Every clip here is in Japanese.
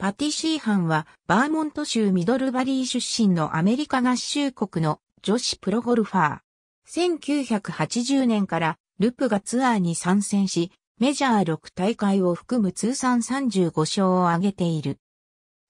パティシーハンは、バーモント州ミドルバリー出身のアメリカ合衆国の女子プロゴルファー。1980年からルプがツアーに参戦し、メジャー6大会を含む通算35勝を挙げている。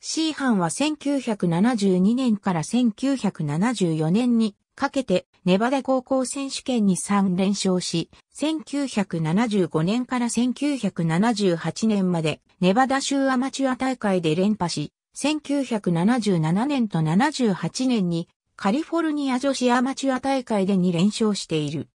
シーハンは1972年から1974年にかけてネバダ高校選手権に3連勝し、1975年から1978年までネバダ州アマチュア大会で連覇し、1977年と78年にカリフォルニア女子アマチュア大会で2連勝している。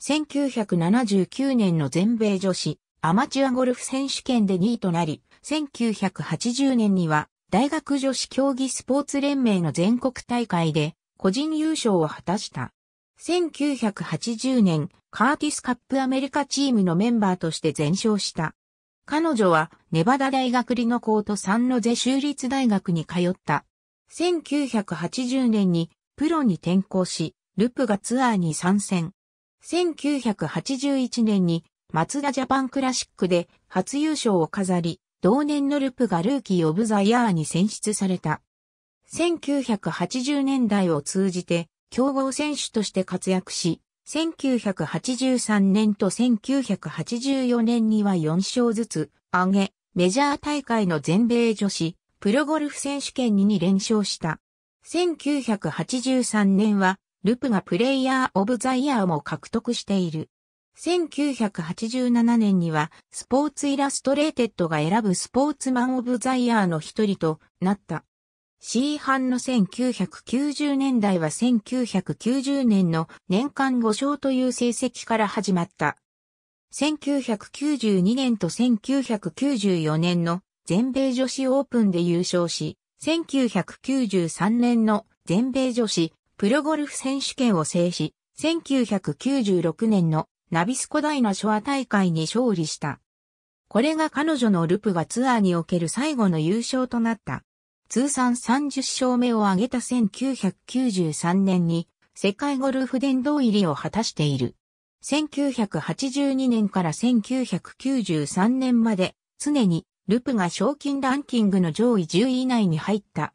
1979年の全米女子アマチュアゴルフ選手権で2位となり、1980年には大学女子競技スポーツ連盟の全国大会で個人優勝を果たした。1980年、カーティスカップアメリカチームのメンバーとして全勝した。彼女は、ネバダ大学リノコートサンノゼ州立大学に通った。1980年に、プロに転向し、ルプがツアーに参戦。1981年に、マツダジャパンクラシックで初優勝を飾り、同年のルプがルーキー・オブ・ザ・イヤーに選出された。1980年代を通じて、強豪選手として活躍し、1983年と1984年には4勝ずつ上げ、メジャー大会の全米女子、プロゴルフ選手権に2連勝した。1983年は、ルプがプレイヤー・オブ・ザ・イヤーも獲得している。1987年には、スポーツ・イラストレーテッドが選ぶスポーツマン・オブ・ザ・イヤーの一人となった。C 班の1990年代は1990年の年間5勝という成績から始まった。1992年と1994年の全米女子オープンで優勝し、1993年の全米女子プロゴルフ選手権を制し、1996年のナビスコダイナショア大会に勝利した。これが彼女のルプがツアーにおける最後の優勝となった。通算30勝目を挙げた1993年に世界ゴルフ殿堂入りを果たしている。1982年から1993年まで常にルプが賞金ランキングの上位10位以内に入った。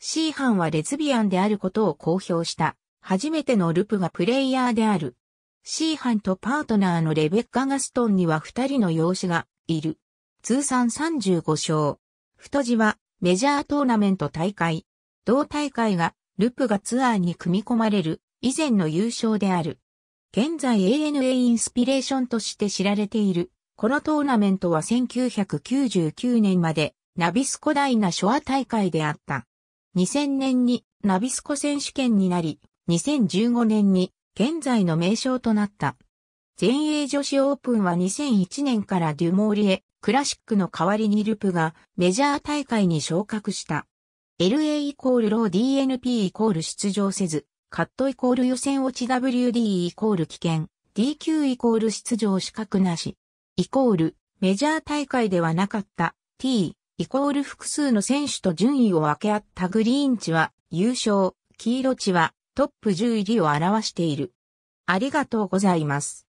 シーハンはレズビアンであることを公表した。初めてのルプがプレイヤーである。シーハンとパートナーのレベッカ・ガストンには二人の養子がいる。通算35勝。太字はメジャートーナメント大会。同大会が、ルプがツアーに組み込まれる、以前の優勝である。現在 ANA インスピレーションとして知られている。このトーナメントは1999年まで、ナビスコ大なショア大会であった。2000年にナビスコ選手権になり、2015年に現在の名称となった。全英女子オープンは2001年からデュモーリエ、クラシックの代わりにルプがメジャー大会に昇格した。LA イコールロー DNP イコール出場せず、カットイコール予選落ち WD イコール危険、DQ イコール出場資格なし、イコールメジャー大会ではなかった T イコール複数の選手と順位を分け合ったグリーン値は優勝、黄色値はトップ10入りを表している。ありがとうございます。